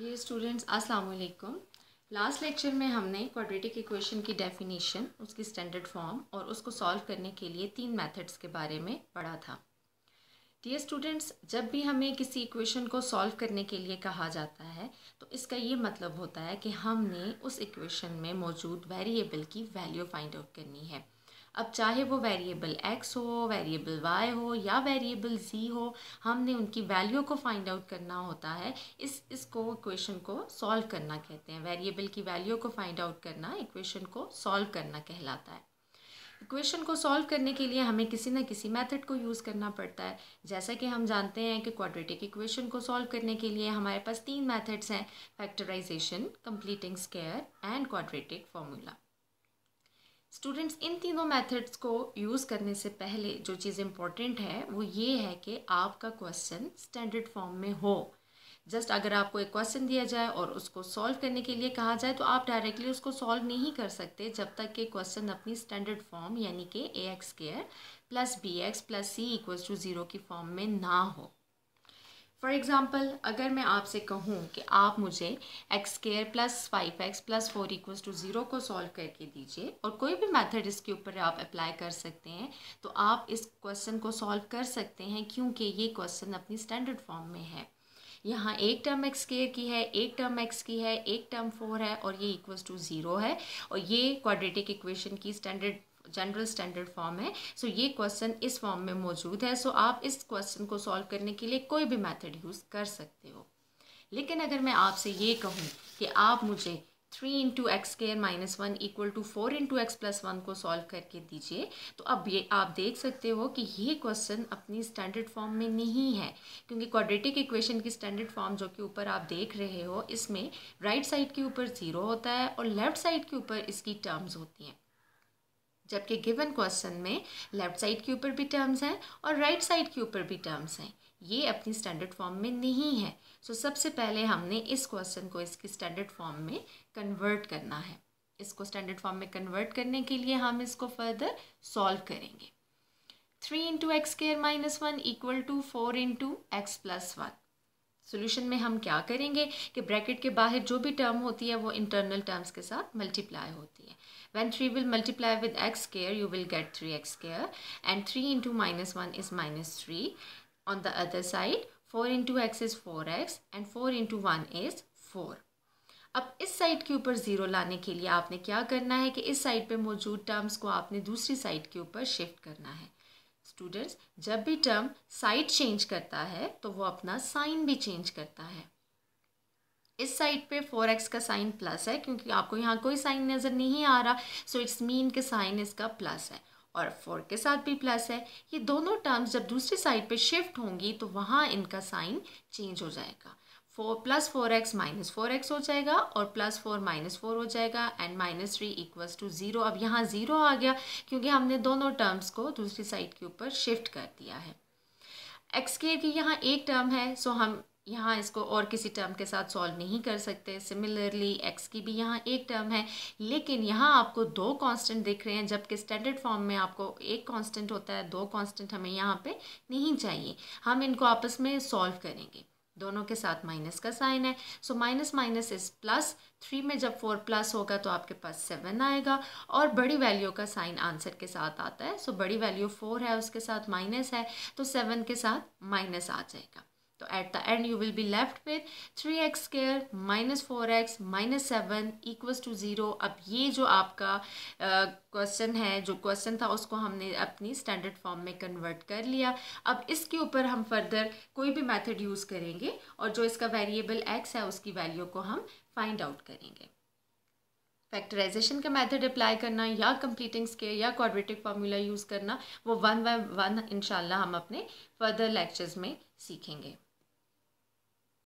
dear students अस्सलाम वालेकुम last lecture में हमने क्वाड्रेटिक इक्वेशन की डेफिनेशन उसकी स्टैंडर्ड फॉर्म और उसको सॉल्व करने के लिए तीन मेथड्स के बारे में पढ़ा था डियर स्टूडेंट्स जब भी हमें किसी इक्वेशन को सॉल्व करने के लिए कहा जाता है तो इसका ये मतलब होता है कि हमने उस इक्वेशन में मौजूद वेरिएबल की वैल्यू फाइंड आउट करनी है अब चाहे वो वेरिएबल एक्स हो वेरिएबल वाई हो या वेरिएबल जी हो हमने उनकी वैल्यू को फाइंड आउट करना होता है इस इसको इक्वेशन को सॉल्व करना कहते हैं वेरिएबल की वैल्यू को फाइंड आउट करना इक्वेशन को सॉल्व करना कहलाता है इक्वेशन को सॉल्व करने के लिए हमें किसी ना किसी मेथड को यूज़ करना पड़ता है जैसा कि हम जानते हैं कि क्वाड्रेटिक इक्वेशन को सॉल्व करने के लिए हमारे पास तीन मेथड्स हैं factorization completing square and quadratic formula students इन तीनों मेथड्स को यूज़ करने से पहले जो चीज़ इम्पॉर्टेंट है वो ये है कि आपका क्वेश्चन स्टैंडर्ड फॉर्म में हो जस्ट अगर आपको एक क्वेश्चन दिया जाए और उसको सॉल्व करने के लिए कहा जाए तो आप डायरेक्टली उसको सॉल्व नहीं कर सकते जब तक कि क्वेश्चन अपनी स्टैंडर्ड फॉर्म यानी कि A X square plus B X plus C equals to zero की फॉर्म में ना हो फॉर एग्ज़ाम्पल अगर मैं आपसे कहूँ कि आप मुझे X square plus five X plus four equal to zero को सॉल्व करके दीजिए और कोई भी मेथड इसके ऊपर आप अप्लाई कर सकते हैं तो आप इस क्वेश्चन को सॉल्व कर सकते हैं क्योंकि ये क्वेश्चन अपनी स्टैंडर्ड फॉर्म में है यहाँ एक टर्म एक्स स्केयर की है एक टर्म एक्स की है एक टर्म फोर है और ये इक्वस टू ज़ीरो है और ये क्वाड्रेटिक इक्वेशन की स्टैंडर्ड जनरल स्टैंडर्ड फॉर्म है सो so, ये क्वेश्चन इस फॉर्म में मौजूद है सो so, आप इस क्वेश्चन को सॉल्व करने के लिए कोई भी मेथड यूज़ कर सकते हो लेकिन अगर मैं आपसे ये कहूँ कि आप मुझे three into X square minus one equal to four into X plus one को सॉल्व करके दीजिए तो अब ये आप देख सकते हो कि ये क्वेश्चन अपनी स्टैंडर्ड फॉर्म में नहीं है क्योंकि क्वाड्रेटिक इक्वेशन की स्टैंडर्ड फॉर्म जो कि ऊपर आप देख रहे हो इसमें राइट साइड के ऊपर ज़ीरो होता है और लेफ्ट साइड के ऊपर इसकी टर्म्स होती हैं जबकि गिवन क्वेश्चन में लेफ्ट साइड के ऊपर भी टर्म्स हैं और राइट right साइड के ऊपर भी टर्म्स हैं ये अपनी स्टैंडर्ड फॉर्म में नहीं है सो so, सबसे पहले हमने इस क्वेश्चन को इसकी स्टैंडर्ड फॉर्म में कन्वर्ट करना है इसको स्टैंडर्ड फॉर्म में कन्वर्ट करने के लिए हम इसको फर्दर सॉल्व करेंगे three into X square minus one equal to four into X plus one solution में हम क्या करेंगे कि ब्रैकेट के बाहर जो भी टर्म होती है वो इंटरनल टर्म्स के साथ मल्टीप्लाई होती है when three will multiply with X square you will get three X square and three into minus one is minus three on the other side four into X is four X and four into one is four अब इस side के ऊपर zero लाने के लिए आपने क्या करना है कि इस साइड पे मौजूद टर्म्स को आपने दूसरी साइड के ऊपर शिफ्ट करना है स्टूडेंट्स जब भी टर्म साइड चेंज करता है तो वो अपना साइन भी चेंज करता है इस साइड पे फोर एक्स का साइन प्लस है क्योंकि आपको यहाँ कोई साइन नज़र नहीं आ रहा सो इट्स मीन के साइन इसका प्लस है और फोर के साथ भी प्लस है ये दोनों टर्म्स जब दूसरी साइड पे शिफ्ट होंगी तो वहाँ इनका साइन चेंज हो जाएगा four plus four X minus four X हो जाएगा और प्लस फोर माइनस फोर हो जाएगा and minus three equals to zero अब यहाँ ज़ीरो आ गया क्योंकि हमने दोनों टर्म्स को दूसरी साइड के ऊपर शिफ्ट कर दिया है एक्स के की यहाँ एक टर्म है सो हम यहाँ इसको और किसी टर्म के साथ सॉल्व नहीं कर सकते सिमिलरली एक्स की भी यहाँ एक टर्म है लेकिन यहाँ आपको दो कांस्टेंट दिख रहे हैं जबकि स्टैंडर्ड फॉर्म में आपको एक कांस्टेंट होता है दो कांस्टेंट हमें यहाँ पे नहीं चाहिए हम इनको आपस में सॉल्व करेंगे दोनों के साथ माइनस का साइन है so minus minus is plus three में जब फोर प्लस होगा तो आपके पास सेवन आएगा और बड़ी वैल्यू का साइन आंसर के साथ आता है सो so, बड़ी वैल्यू फोर है उसके साथ माइनस है तो सेवन के साथ माइनस आ जाएगा तो at the end you will be left with three X square minus four X minus seven equals to zero अब ये जो आपका क्वेश्चन uh, है जो क्वेश्चन था उसको हमने अपनी स्टैंडर्ड फॉर्म में कन्वर्ट कर लिया अब इसके ऊपर हम फर्दर कोई भी मैथड यूज़ करेंगे और जो इसका वेरिएबल एक्स है उसकी वैल्यू को हम फाइंड आउट करेंगे फैक्टराइजेशन का मेथड अप्लाई करना या कंप्लीटिंग स्केयर या क्वाड्रेटिक फार्मूला यूज़ करना वो वन बाय वन इंशाल्लाह हम अपने फर्दर लेक्चर्स में सीखेंगे